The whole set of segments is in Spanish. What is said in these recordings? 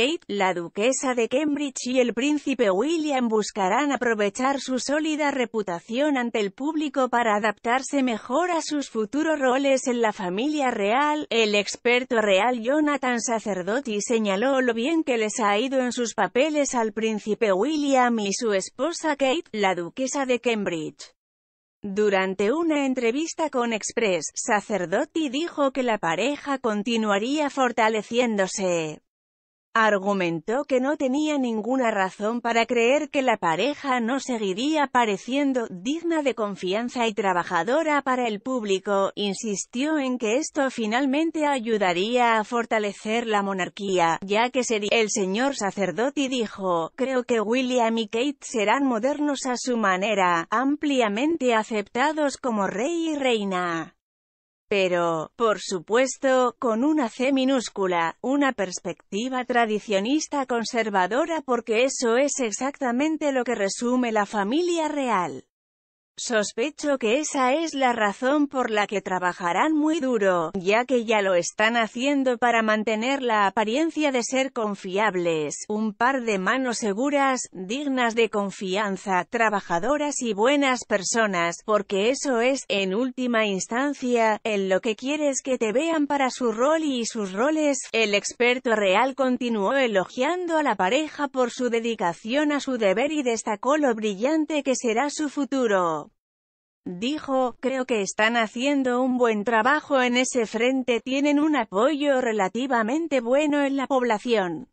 Kate, la duquesa de Cambridge y el príncipe William buscarán aprovechar su sólida reputación ante el público para adaptarse mejor a sus futuros roles en la familia real. El experto real Jonathan Sacerdoti señaló lo bien que les ha ido en sus papeles al príncipe William y su esposa Kate, la duquesa de Cambridge. Durante una entrevista con Express, Sacerdoti dijo que la pareja continuaría fortaleciéndose. Argumentó que no tenía ninguna razón para creer que la pareja no seguiría pareciendo digna de confianza y trabajadora para el público, insistió en que esto finalmente ayudaría a fortalecer la monarquía, ya que sería el señor sacerdote dijo, creo que William y Kate serán modernos a su manera, ampliamente aceptados como rey y reina pero, por supuesto, con una C minúscula, una perspectiva tradicionista conservadora porque eso es exactamente lo que resume la familia real. Sospecho que esa es la razón por la que trabajarán muy duro, ya que ya lo están haciendo para mantener la apariencia de ser confiables, un par de manos seguras, dignas de confianza, trabajadoras y buenas personas, porque eso es, en última instancia, en lo que quieres que te vean para su rol y sus roles. El experto real continuó elogiando a la pareja por su dedicación a su deber y destacó lo brillante que será su futuro. Dijo, creo que están haciendo un buen trabajo en ese frente, tienen un apoyo relativamente bueno en la población.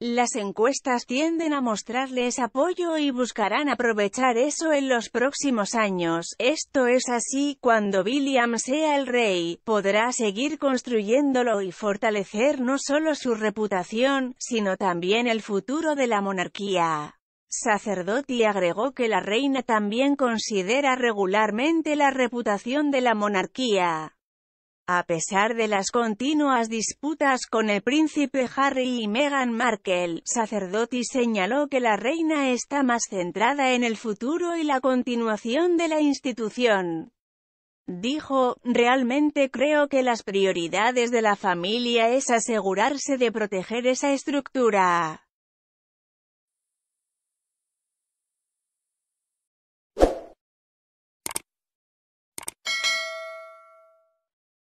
Las encuestas tienden a mostrarles apoyo y buscarán aprovechar eso en los próximos años. Esto es así, cuando William sea el rey, podrá seguir construyéndolo y fortalecer no solo su reputación, sino también el futuro de la monarquía. Sacerdoti agregó que la reina también considera regularmente la reputación de la monarquía. A pesar de las continuas disputas con el príncipe Harry y Meghan Markle, Sacerdoti señaló que la reina está más centrada en el futuro y la continuación de la institución. Dijo, realmente creo que las prioridades de la familia es asegurarse de proteger esa estructura.